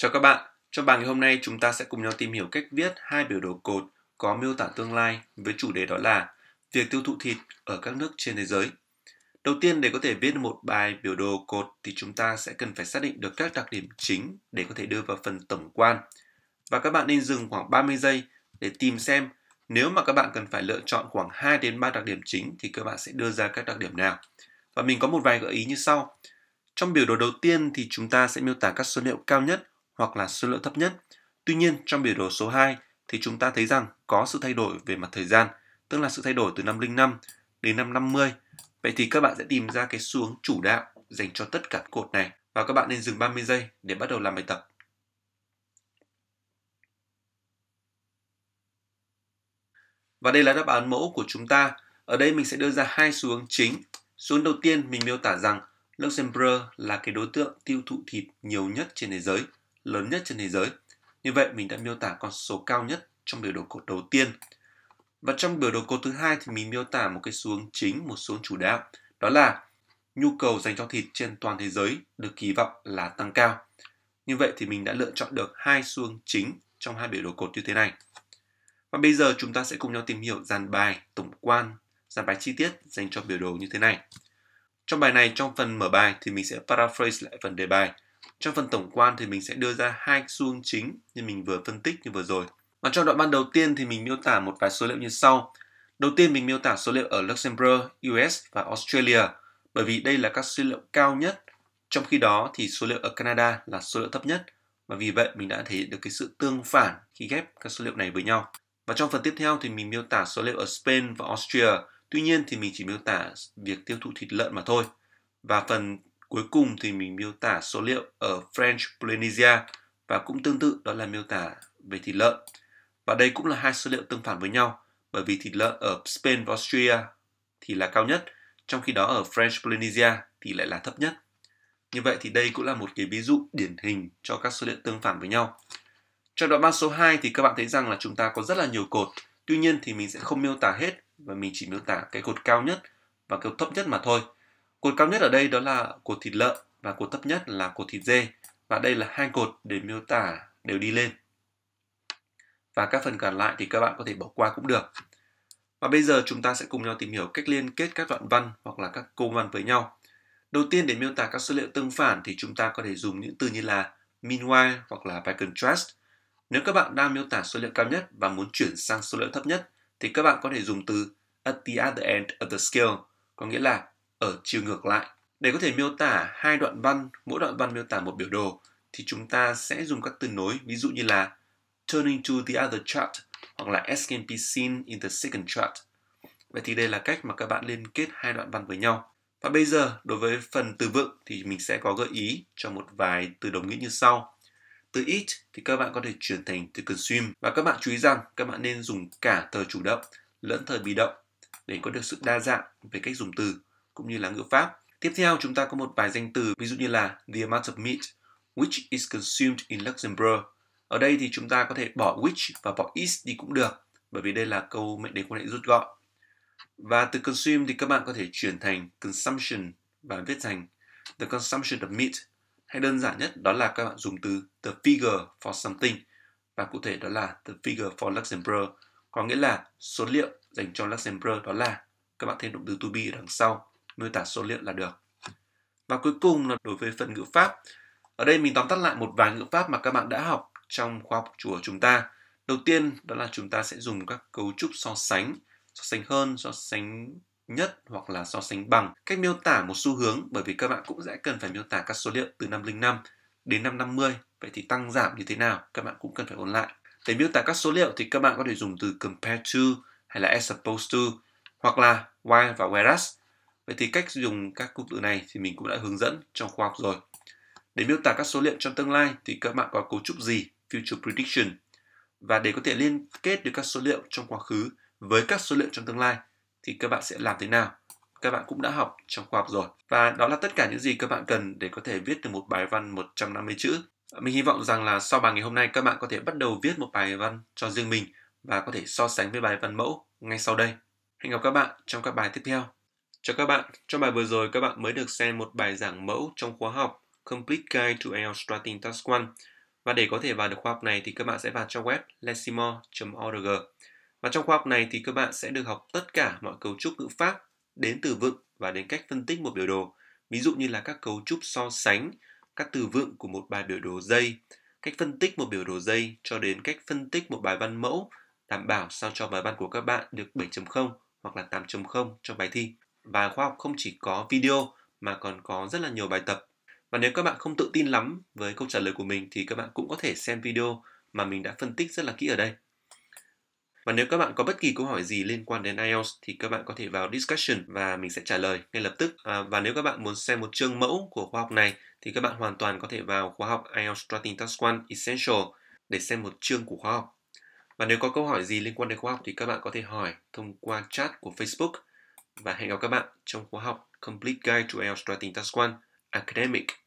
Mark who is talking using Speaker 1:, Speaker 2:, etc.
Speaker 1: Chào các bạn, trong bài ngày hôm nay chúng ta sẽ cùng nhau tìm hiểu cách viết hai biểu đồ cột có miêu tả tương lai với chủ đề đó là việc tiêu thụ thịt ở các nước trên thế giới. Đầu tiên để có thể viết một bài biểu đồ cột thì chúng ta sẽ cần phải xác định được các đặc điểm chính để có thể đưa vào phần tổng quan. Và các bạn nên dừng khoảng 30 giây để tìm xem nếu mà các bạn cần phải lựa chọn khoảng 2 đến 3 đặc điểm chính thì các bạn sẽ đưa ra các đặc điểm nào. Và mình có một vài gợi ý như sau. Trong biểu đồ đầu tiên thì chúng ta sẽ miêu tả các số liệu cao nhất hoặc là số lượng thấp nhất. Tuy nhiên, trong biểu đồ số 2 thì chúng ta thấy rằng có sự thay đổi về mặt thời gian, tức là sự thay đổi từ năm 05 đến năm 50. Vậy thì các bạn sẽ tìm ra cái xuống chủ đạo dành cho tất cả cột này và các bạn nên dừng 30 giây để bắt đầu làm bài tập. Và đây là đáp án mẫu của chúng ta. Ở đây mình sẽ đưa ra hai xuống chính. xuống đầu tiên mình miêu tả rằng Luxembourg là cái đối tượng tiêu thụ thịt nhiều nhất trên thế giới lớn nhất trên thế giới. Như vậy mình đã miêu tả con số cao nhất trong biểu đồ cột đầu tiên. Và trong biểu đồ cột thứ hai thì mình miêu tả một cái xu hướng chính, một xu hướng chủ đạo, đó là nhu cầu dành cho thịt trên toàn thế giới được kỳ vọng là tăng cao. Như vậy thì mình đã lựa chọn được hai xu hướng chính trong hai biểu đồ cột như thế này. Và bây giờ chúng ta sẽ cùng nhau tìm hiểu dàn bài tổng quan, dàn bài chi tiết dành cho biểu đồ như thế này. Trong bài này, trong phần mở bài thì mình sẽ paraphrase lại phần đề bài trong phần tổng quan thì mình sẽ đưa ra hai xu hướng chính như mình vừa phân tích như vừa rồi. Và trong đoạn ban đầu tiên thì mình miêu tả một vài số liệu như sau. Đầu tiên mình miêu tả số liệu ở Luxembourg, US và Australia bởi vì đây là các số liệu cao nhất, trong khi đó thì số liệu ở Canada là số liệu thấp nhất và vì vậy mình đã thể hiện được cái sự tương phản khi ghép các số liệu này với nhau. Và trong phần tiếp theo thì mình miêu tả số liệu ở Spain và Austria, tuy nhiên thì mình chỉ miêu tả việc tiêu thụ thịt lợn mà thôi. Và phần Cuối cùng thì mình miêu tả số liệu ở French Polynesia và cũng tương tự đó là miêu tả về thịt lợn. Và đây cũng là hai số liệu tương phản với nhau bởi vì thịt lợn ở Spain và Austria thì là cao nhất, trong khi đó ở French Polynesia thì lại là thấp nhất. Như vậy thì đây cũng là một cái ví dụ điển hình cho các số liệu tương phản với nhau. Trong đoạn băng số 2 thì các bạn thấy rằng là chúng ta có rất là nhiều cột, tuy nhiên thì mình sẽ không miêu tả hết và mình chỉ miêu tả cái cột cao nhất và cột thấp nhất mà thôi. Cột cao nhất ở đây đó là cột thịt lợn và cột thấp nhất là cột thịt dê. Và đây là hai cột để miêu tả đều đi lên. Và các phần còn lại thì các bạn có thể bỏ qua cũng được. Và bây giờ chúng ta sẽ cùng nhau tìm hiểu cách liên kết các đoạn văn hoặc là các câu văn với nhau. Đầu tiên để miêu tả các số liệu tương phản thì chúng ta có thể dùng những từ như là meanwhile hoặc là by contrast. Nếu các bạn đang miêu tả số liệu cao nhất và muốn chuyển sang số liệu thấp nhất thì các bạn có thể dùng từ at the other end of the scale, có nghĩa là ở chiều ngược lại. Để có thể miêu tả hai đoạn văn, mỗi đoạn văn miêu tả một biểu đồ, thì chúng ta sẽ dùng các từ nối, ví dụ như là turning to the other chart hoặc là as can be seen in the second chart. Vậy thì đây là cách mà các bạn liên kết hai đoạn văn với nhau. Và bây giờ, đối với phần từ vựng thì mình sẽ có gợi ý cho một vài từ đồng nghĩa như sau. Từ eat thì các bạn có thể chuyển thành từ consume và các bạn chú ý rằng các bạn nên dùng cả thời chủ động lẫn thời bị động để có được sự đa dạng về cách dùng từ cũng như là ngữ pháp. Tiếp theo chúng ta có một vài danh từ ví dụ như là the amount of meat which is consumed in Luxembourg. Ở đây thì chúng ta có thể bỏ which và bỏ is đi cũng được bởi vì đây là câu mệnh đề quan hệ rút gọn. Và từ consume thì các bạn có thể chuyển thành consumption và viết thành the consumption of meat hay đơn giản nhất đó là các bạn dùng từ the figure for something và cụ thể đó là the figure for Luxembourg có nghĩa là số liệu dành cho Luxembourg đó là các bạn thêm động từ to be ở đằng sau miêu tả số liệu là được. Và cuối cùng là đối với phần ngữ pháp. Ở đây mình tóm tắt lại một vài ngữ pháp mà các bạn đã học trong khoa học chùa chúng ta. Đầu tiên đó là chúng ta sẽ dùng các cấu trúc so sánh, so sánh hơn, so sánh nhất hoặc là so sánh bằng. Cách miêu tả một xu hướng bởi vì các bạn cũng sẽ cần phải miêu tả các số liệu từ năm 05 đến năm 50. Vậy thì tăng giảm như thế nào? Các bạn cũng cần phải ôn lại. Để miêu tả các số liệu thì các bạn có thể dùng từ compare to hay là as opposed to hoặc là while và whereas Vậy thì cách dùng các cụm từ này thì mình cũng đã hướng dẫn trong khoa học rồi. Để miêu tả các số liệu trong tương lai thì các bạn có cấu trúc gì, future prediction. Và để có thể liên kết được các số liệu trong quá khứ với các số liệu trong tương lai thì các bạn sẽ làm thế nào? Các bạn cũng đã học trong khoa học rồi. Và đó là tất cả những gì các bạn cần để có thể viết được một bài văn 150 chữ. Mình hy vọng rằng là sau bài ngày hôm nay các bạn có thể bắt đầu viết một bài văn cho riêng mình và có thể so sánh với bài văn mẫu ngay sau đây. Hẹn gặp các bạn trong các bài tiếp theo. Chào các bạn, trong bài vừa rồi các bạn mới được xem một bài giảng mẫu trong khóa học Complete Guide to IELTS Starting Task 1. Và để có thể vào được khóa học này thì các bạn sẽ vào trang web lessimo.org. Và trong khóa học này thì các bạn sẽ được học tất cả mọi cấu trúc ngữ pháp đến từ vựng và đến cách phân tích một biểu đồ. Ví dụ như là các cấu trúc so sánh, các từ vựng của một bài biểu đồ dây, cách phân tích một biểu đồ dây cho đến cách phân tích một bài văn mẫu đảm bảo sao cho bài văn của các bạn được 7.0 hoặc là 8.0 trong bài thi bài khoa học không chỉ có video mà còn có rất là nhiều bài tập. Và nếu các bạn không tự tin lắm với câu trả lời của mình thì các bạn cũng có thể xem video mà mình đã phân tích rất là kỹ ở đây. Và nếu các bạn có bất kỳ câu hỏi gì liên quan đến IELTS thì các bạn có thể vào discussion và mình sẽ trả lời ngay lập tức. À, và nếu các bạn muốn xem một chương mẫu của khoa học này thì các bạn hoàn toàn có thể vào khóa học IELTS Starting Task 1 Essential để xem một chương của khoa học. Và nếu có câu hỏi gì liên quan đến khoa học thì các bạn có thể hỏi thông qua chat của Facebook và hẹn gặp các bạn trong khóa học Complete Guide to IELTS Writing Task 1 Academic